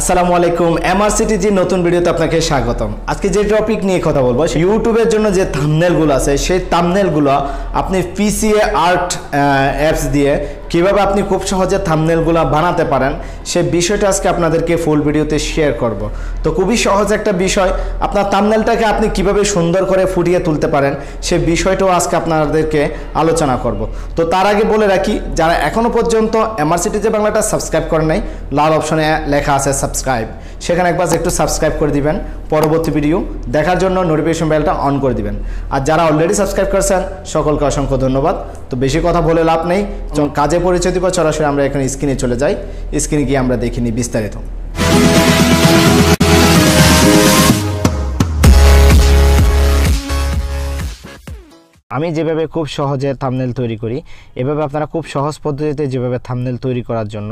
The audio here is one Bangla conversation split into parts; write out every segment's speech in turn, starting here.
আসসালামু আলাইকুম এমআরসিটি যে নতুন ভিডিওতে আপনাকে স্বাগতম আজকে যে টপিক নিয়ে কথা বলবো ইউটিউবের জন্য যে থামনেলগুলো আছে সেই থামনেলগুলো আপনি পিসিএ আর্ট অ্যাপস দিয়ে কিভাবে আপনি খুব সহজে থামনেলগুলো বানাতে পারেন সে বিষয়টা আজকে আপনাদেরকে ফুল ভিডিওতে শেয়ার করব। তো খুবই সহজ একটা বিষয় আপনার থামনেলটাকে আপনি কিভাবে সুন্দর করে ফুটিয়ে তুলতে পারেন সে বিষয়টাও আজকে আপনাদেরকে আলোচনা করব। তো তার আগে বলে রাখি যারা এখনও পর্যন্ত এমআরসিটিজে বাংলাটা সাবস্ক্রাইব করে নাই লাল অপশনে লেখা আছে সাবস্ক্রাইব সেখানে একবার একটু সাবস্ক্রাইব করে দিবেন পরবর্তী ভিডিও দেখার জন্য নোটিফিকেশন বেলটা অন করে দিবেন আর যারা অলরেডি সাবস্ক্রাইব করেছেন সকলকে অসংখ্য ধন্যবাদ তো বেশি কথা বলে লাভ নেই কাজে পরিচয় দিব সরাসরি আমরা এখানে স্ক্রিনে চলে যাই স্ক্রিনে গিয়ে আমরা দেখিনি বিস্তারিত আমি যেভাবে খুব সহজে থামনেল তৈরি করি এভাবে আপনারা খুব সহজ পদ্ধতিতে যেভাবে থামনেল তৈরি করার জন্য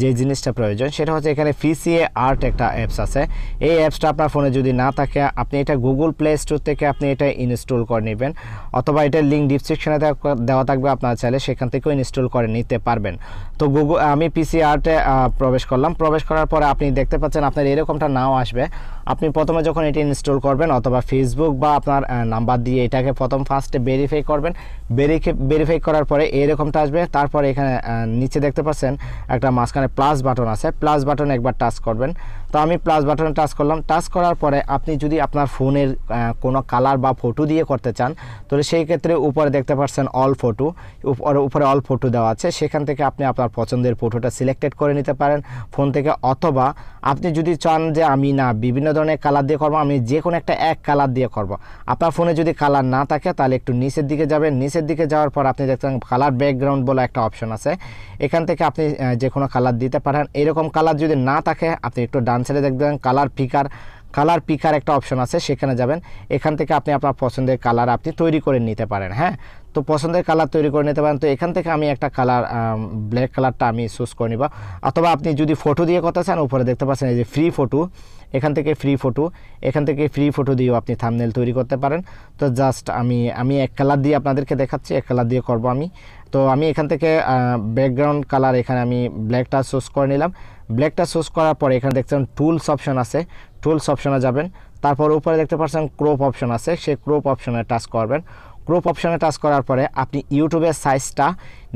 যে জিনিসটা প্রয়োজন সেটা হচ্ছে এখানে ফিসিএ আর্ট একটা অ্যাপস আছে এই অ্যাপসটা আপনার ফোনে যদি না থাকে আপনি এটা গুগল প্লে স্টোর থেকে আপনি এটা ইনস্টল করে নেবেন অথবা এটা লিঙ্ক ডিসক্রিপশানে দেওয়া থাকবে আপনারা চাইলে সেখান থেকেও ইনস্টল করে নিতে পারবেন তো গুগল আমি পিসি আর্টে প্রবেশ করলাম প্রবেশ করার পরে আপনি দেখতে পাচ্ছেন আপনার এরকমটা নাও আসবে আপনি প্রথমে যখন এটি ইনস্টল করবেন অথবা ফেসবুক বা আপনার নাম্বার দিয়ে এটাকে প্রথম ফার্স্টে বেরিয়ে ভেরিফাই করবেন ভেরিফাই করার পরে এরকমটা আসবে তারপরে এখানে নিচে দেখতে পাচ্ছেন একটা মাঝখানে প্লাস বাটন আছে প্লাস বাটন একবার টাচ করবেন তো আমি প্লাস বাটনে টাচ করলাম টাচ করার পরে আপনি যদি আপনার ফোনের কোনো কালার বা ফটো দিয়ে করতে চান তাহলে সেই ক্ষেত্রে উপরে দেখতে পাচ্ছেন অল ফটো উপরে অল ফটো দেওয়া আছে সেখান থেকে আপনি আপনার পছন্দের ফটোটা সিলেক্টেড করে নিতে পারেন ফোন থেকে অথবা আপনি যদি চান যে আমি না বিভিন্ন ধরনের কালার দিয়ে করবো আমি যে কোনো একটা এক কালার দিয়ে করব। আপনার ফোনে যদি কালার না থাকে তাহলে একটু নিচ নিচের দিকে যাবেন নিচের দিকে যাওয়ার পর আপনি দেখতেন কালার ব্যাকগ্রাউন্ড বলে একটা অপশন আছে এখান থেকে আপনি যে কোনো কালার দিতে পারেন এরকম কালার যদি না থাকে আপনি একটু ডান সাইডে দেখবেন কালার পিকার কালার পিকার একটা অপশন আছে সেখানে যাবেন এখান থেকে আপনি আপনার পছন্দের কালার আপনি তৈরি করে নিতে পারেন হ্যাঁ তো পছন্দের কালার তৈরি করে নিতে পারেন তো এখান থেকে আমি একটা কালার ব্ল্যাক কালারটা আমি চুজ করে নিবা অথবা আপনি যদি ফটো দিয়ে কথা চান উপরে দেখতে পাচ্ছেন এই যে ফ্রি ফটো এখান থেকে ফ্রি ফটো এখান থেকে ফ্রি ফটো দিয়েও আপনি থামনেল তৈরি করতে পারেন তো জাস্ট আমি আমি এক কালার দিয়ে আপনাদেরকে দেখাচ্ছি এক কালার দিয়ে করব আমি তো আমি এখান থেকে ব্যাকগ্রাউন্ড কালার এখানে আমি ব্ল্যাকটা চুজ করে নিলাম ব্ল্যাকটা চুজ করার পরে এখানে দেখছেন টুলস অপশন আছে টুলস অপশনে যাবেন তারপর উপরে দেখতে পাচ্ছেন ক্রোপ অপশন আছে সেই ক্রোপ অপশনে টাচ করবেন ক্রপ অপশানে টাচ করার পরে আপনি ইউটিউবের সাইজটা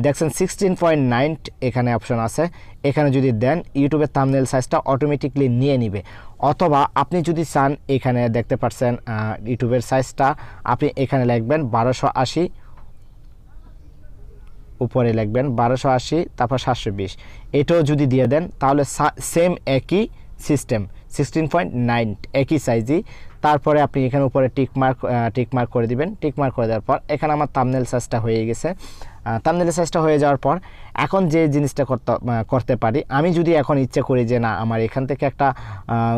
দেখছেন সিক্সটিন পয়েন্ট নাইন এখানে অপশান আছে এখানে যদি দেন ইউটিউবের তামনেল সাইজটা অটোমেটিকলি নিয়ে নিবে অথবা আপনি যদি চান এখানে দেখতে পাচ্ছেন ইউটিউবের সাইজটা আপনি এখানে লিখবেন বারোশো আশি উপরে লিখবেন বারোশো আশি তারপর সাতশো বিশ এটাও যদি দিয়ে দেন তাহলে সেম একই সিস্টেম সিক্সটিন পয়েন্ট নাইন একই সাইজই তারপরে আপনি এখানে উপরে টিক মার্ক টিক মার্ক করে দিবেন টিক মার্ক করে দেওয়ার পর এখানে আমার তামনেল সাইজটা হয়ে গেছে তামনেল সাইজটা হয়ে যাওয়ার পর এখন যে জিনিসটা করতে পারি আমি যদি এখন ইচ্ছে করি যে না আমার এখান থেকে একটা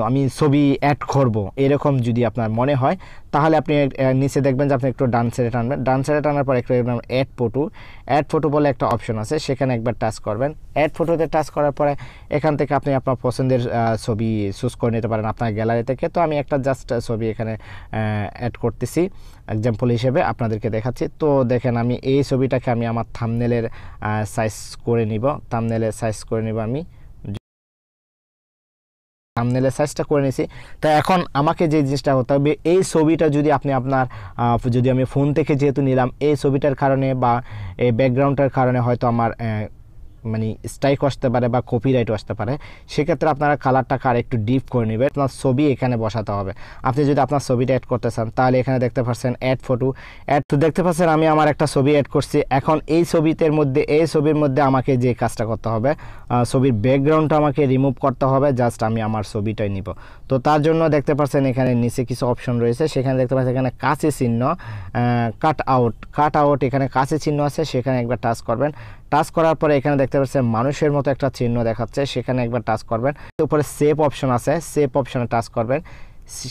আমি ছবি অ্যাড করব এরকম যদি আপনার মনে হয় তাহলে আপনি নিচে দেখবেন যে আপনি একটু ডান টানবেন ডান টানার পর একটু দেখবেন অ্যাড ফটো অ্যাড ফটো বলে একটা অপশন আছে সেখানে একবার টাচ করবেন অ্যাড ফটোতে টাচ করার পরে এখান থেকে আপনি আপনার পছন্দের ছবি চুজ করে নিতে পারেন আপনার গ্যালারি থেকে তো আমি একটা জাস্ট ছবি এখানে অ্যাড করতেছি এক্সাম্পল হিসেবে আপনাদেরকে দেখাচ্ছি তো দেখেন আমি এই ছবিটাকে আমি আমার থামনেলের সাইজ করে নিব তামনেলে সাইজ করে নিব আমি সামনেলে সাইজটা করে নিছি তো এখন আমাকে যে জিনিসটা করতে হবে এই ছবিটা যদি আপনি আপনার যদি আমি ফোন থেকে যেহেতু নিলাম এই ছবিটার কারণে বা এই ব্যাকগ্রাউন্ডটার কারণে হয়তো আমার মানে স্ট্রাইক আসতে পারে বা কপিরাইট আসতে পারে সেক্ষেত্রে আপনারা কালারটাকে আর একটু ডিপ করে নেবে আপনার ছবি এখানে বসাতে হবে আপনি যদি আপনার ছবিটা অ্যাড করতে চান তাহলে এখানে দেখতে পাচ্ছেন অ্যাড ফটো অ্যাড তো দেখতে পাচ্ছেন আমি আমার একটা ছবি অ্যাড করছি এখন এই ছবিতের মধ্যে এই ছবির মধ্যে আমাকে যে কাজটা করতে হবে ছবির ব্যাকগ্রাউন্ডটা আমাকে রিমুভ করতে হবে জাস্ট আমি আমার ছবিটাই নিব তো তার জন্য দেখতে পাচ্ছেন এখানে নিচে কিছু অপশন রয়েছে সেখানে দেখতে পাচ্ছেন এখানে কাছে চিহ্ন কাট আউট কাট আউট এখানে কাছে চিহ্ন আছে সেখানে একবার টাচ করবেন টাচ করার পরে এখানে দেখতে পাচ্ছেন মানুষের মতো একটা চিহ্ন দেখাচ্ছে সেখানে একবার টাচ করবেন উপরে সেভ অপশন আছে সেভ অপশনে টাচ করবেন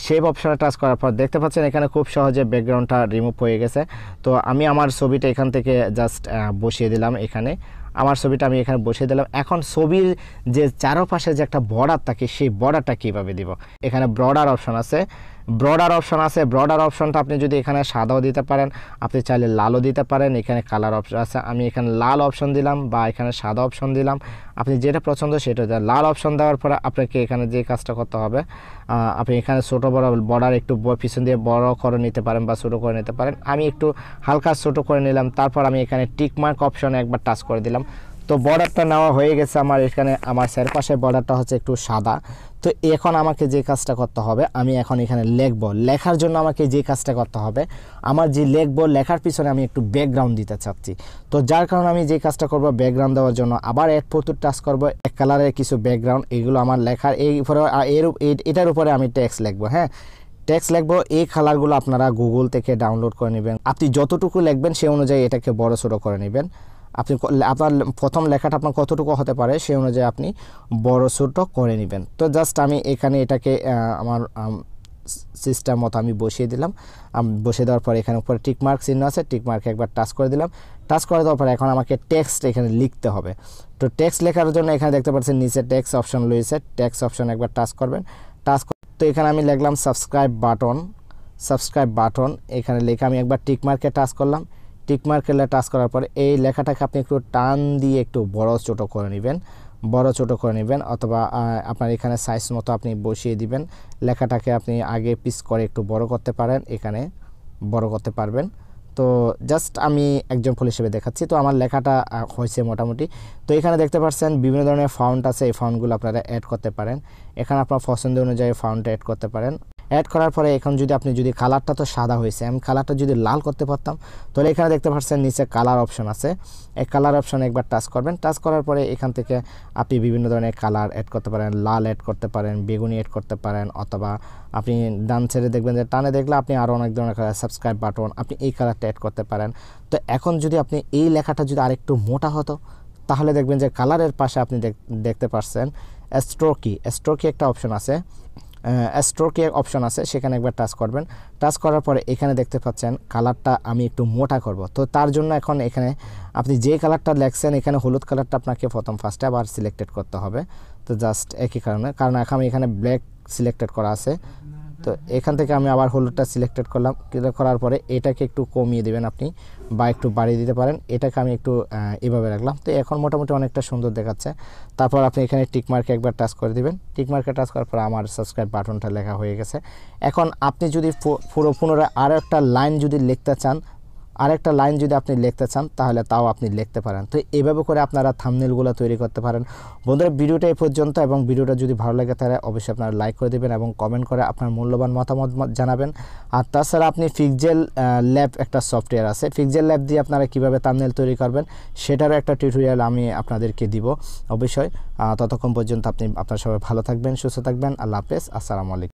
সেভ অপশনে টাচ করার পর দেখতে পাচ্ছেন এখানে খুব সহজে ব্যাকগ্রাউন্ডটা রিমুভ হয়ে গেছে তো আমি আমার ছবিটা এখান থেকে জাস্ট বসিয়ে দিলাম এখানে আমার ছবিটা আমি এখানে বসিয়ে দিলাম এখন ছবির যে চারপাশে যে একটা বর্ডার থাকে সেই বর্ডারটা কীভাবে দিব এখানে ব্রডার অপশন আছে ব্রডার অপশান আছে ব্রডার অপশানটা আপনি যদি এখানে সাদাও দিতে পারেন আপনি চাইলে লালও দিতে পারেন এখানে কালার অপশান আছে আমি এখানে লাল অপশান দিলাম বা এখানে সাদা অপশান দিলাম আপনি যেটা পছন্দ সেটা দেন লাল অপশান দেওয়ার পরে আপনাকে এখানে যে কাজটা করতে হবে আপনি এখানে ছোটো বড় বর্ডার একটু পিছন দিয়ে বড় করে নিতে পারেন বা ছোটো করে নিতে পারেন আমি একটু হালকা ছোটো করে নিলাম তারপর আমি এখানে টিকমার্ক অপশানে একবার টাচ করে দিলাম তো বর্ডারটা নেওয়া হয়ে গেছে আমার এখানে আমার চারপাশে বর্ডারটা হচ্ছে একটু সাদা তো এখন আমাকে যে কাজটা করতে হবে আমি এখন এখানে লেখব লেখার জন্য আমাকে যে কাজটা করতে হবে আমার যে লেখব লেখার পিছনে আমি একটু ব্যাকগ্রাউন্ড দিতে চাচ্ছি তো যার কারণে আমি যে কাজটা করব ব্যাকগ্রাউন্ড দেওয়ার জন্য আবার এক প্রচুর টাচ করব এক কালারের কিছু ব্যাকগ্রাউন্ড এগুলো আমার লেখার এই উপরে এর এটার উপরে আমি টেক্সট লেখব হ্যাঁ টেক্সট লেখবো এই কালারগুলো আপনারা গুগল থেকে ডাউনলোড করে নেবেন আপনি যতটুকু লিখবেন সে অনুযায়ী এটাকে বড় ছোটো করে নেবেন আপনি আপনার প্রথম লেখাটা আপনার কতটুকু হতে পারে সেই অনুযায়ী আপনি বড় ছোটো করে নেবেন তো জাস্ট আমি এখানে এটাকে আমার সিস্টেম মতো আমি বসিয়ে দিলাম বসিয়ে দেওয়ার পরে এখানে উপরে টিকমার্ক চিহ্ন আছে টিকমার্কে একবার টাচ করে দিলাম টাচ করে দেওয়ার পরে এখন আমাকে টেক্সট এখানে লিখতে হবে তো টেক্সট লেখার জন্য এখানে দেখতে পাচ্ছেন নিচে টেক্স অপশন রয়েছে টেক্সট অপশন একবার টাচ করবেন টাচ তো এখানে আমি লিখলাম সাবস্ক্রাইব বাটন সাবস্ক্রাইব বাটন এখানে লিখে আমি একবার টিকমার্কে টাচ করলাম টিকমার খেলে টাচ করার পর এই লেখাটাকে আপনি একটু টান দিয়ে একটু বড় ছোটো করে নেবেন বড় ছোট করে নেবেন অথবা আপনার এখানে সাইজ মতো আপনি বসিয়ে দিবেন লেখাটাকে আপনি আগে পিস করে একটু বড় করতে পারেন এখানে বড় করতে পারবেন তো জাস্ট আমি একজন ফুল হিসেবে দেখাচ্ছি তো আমার লেখাটা হয়েছে মোটামুটি তো এখানে দেখতে পাচ্ছেন বিভিন্ন ধরনের ফাউন্ট আছে এই ফাউন্টগুলো আপনারা অ্যাড করতে পারেন এখানে আপনার পছন্দ অনুযায়ী ফাউন্ট অ্যাড করতে পারেন অ্যাড করার পরে এখন যদি আপনি যদি কালারটা তো সাদা হয়েছে আমি কালারটা যদি লাল করতে পারতাম তাহলে এখানে দেখতে পাচ্ছেন নিচে কালার অপশন আছে এই কালার অপশন একবার টাচ করবেন টাচ করার পরে এখান থেকে আপনি বিভিন্ন ধরনের কালার অ্যাড করতে পারেন লাল অ্যাড করতে পারেন বেগুনি অ্যাড করতে পারেন অথবা আপনি ডান ছেড়ে দেখবেন যে টানে দেখলে আপনি আরও অনেক ধরনের সাবস্ক্রাইব বাটন আপনি এই কালারটা অ্যাড করতে পারেন তো এখন যদি আপনি এই লেখাটা যদি আরেকটু মোটা হতো তাহলে দেখবেন যে কালারের পাশে আপনি দেখতে পারছেন স্ট্রোকি স্ট্রোকি একটা অপশন আছে স্ট্রোক অপশন আছে সেখানে একবার টাচ করবেন টাচ করার পরে এখানে দেখতে পাচ্ছেন কালারটা আমি একটু মোটা করব তো তার জন্য এখন এখানে আপনি যে কালারটা লেখছেন এখানে হলুদ কালারটা আপনাকে প্রথম ফার্স্টে আবার সিলেক্টেড করতে হবে তো জাস্ট একই কারণে কারণ এখন আমি এখানে ব্ল্যাক সিলেক্টেড করা আছে তো এখান থেকে আমি আবার হলুদটা সিলেক্টেড করলাম করার পরে এটাকে একটু কমিয়ে দেবেন আপনি বা একটু বাড়িয়ে দিতে পারেন এটাকে আমি একটু এভাবে রাখলাম তো এখন মোটামুটি অনেকটা সুন্দর দেখাচ্ছে তারপর আপনি এখানে টিকমার্কে একবার টাচ করে দেবেন টিকমার্কে টাচ করার পর আমার সাবস্ক্রাইব বাটনটা লেখা হয়ে গেছে এখন আপনি যদি পুরো পুনরায় আরও একটা লাইন যদি লিখতে চান আরেকটা লাইন যদি আপনি লিখতে চান তাহলে তাও আপনি লিখতে পারেন তো এইভাবে করে আপনারা থামনেলগুলো তৈরি করতে পারেন বন্ধুরা ভিডিওটা এই পর্যন্ত এবং ভিডিওটা যদি ভালো লাগে তাহলে অবশ্যই আপনারা লাইক করে দেবেন এবং কমেন্ট করে আপনার মূল্যবান মতামত জানাবেন আর তাছাড়া আপনি ফিকজেল ল্যাব একটা সফটওয়্যার আছে ফিকজেল ল্যাব দিয়ে আপনারা কীভাবে থামনেল তৈরি করবেন সেটারও একটা টিউটোরিয়াল আমি আপনাদেরকে দিব অবশ্যই ততক্ষণ পর্যন্ত আপনি আপনার সবাই ভালো থাকবেন সুস্থ থাকবেন আল্লাহ হাফেজ আসসালামু আলাইকুম